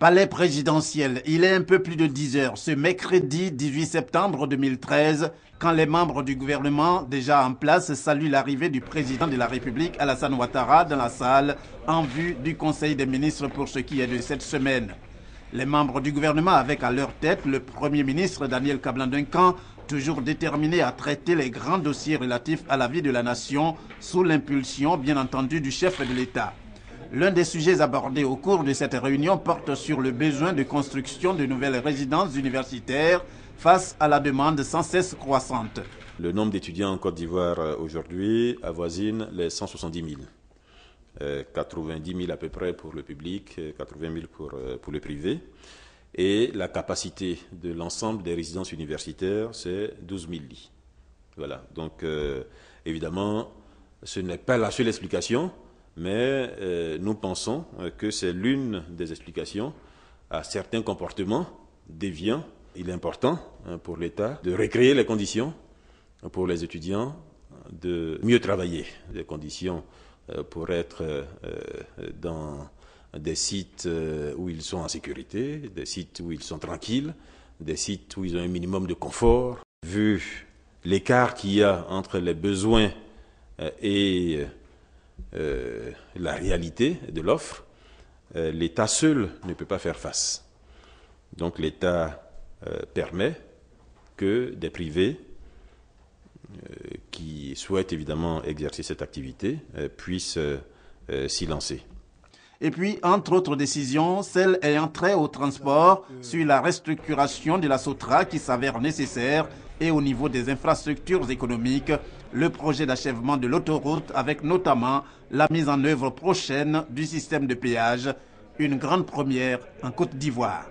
Palais présidentiel, il est un peu plus de 10 heures ce mercredi 18 septembre 2013 quand les membres du gouvernement déjà en place saluent l'arrivée du président de la République Alassane Ouattara dans la salle en vue du Conseil des ministres pour ce qui est de cette semaine. Les membres du gouvernement avec à leur tête le Premier ministre Daniel Kablan-Duncan, toujours déterminé à traiter les grands dossiers relatifs à la vie de la nation sous l'impulsion bien entendu du chef de l'État. L'un des sujets abordés au cours de cette réunion porte sur le besoin de construction de nouvelles résidences universitaires face à la demande sans cesse croissante. Le nombre d'étudiants en Côte d'Ivoire euh, aujourd'hui avoisine les 170 000. 90 000 à peu près pour le public, 80 euh, 000 pour, euh, pour le privé. Et la capacité de l'ensemble des résidences universitaires, c'est 12 000 lits. Voilà. Donc, évidemment, ce n'est pas la seule explication mais euh, nous pensons euh, que c'est l'une des explications à certains comportements déviants. Il est important hein, pour l'État de recréer les conditions pour les étudiants de mieux travailler, les conditions euh, pour être dans des sites où ils sont en sécurité, des sites où ils sont tranquilles, des sites où ils ont un minimum de confort. Vu l'écart qu'il y a entre les besoins et euh, la réalité de l'offre, euh, l'État seul ne peut pas faire face. Donc l'État euh, permet que des privés qui souhaitent évidemment exercer cette activité puissent s'y lancer. Et puis, entre autres décisions, celle ayant trait au transport sur la restructuration de la SOTRA qui s'avère nécessaire et au niveau des infrastructures économiques, le projet d'achèvement de l'autoroute avec notamment la mise en œuvre prochaine du système de péage, une grande première en Côte d'Ivoire.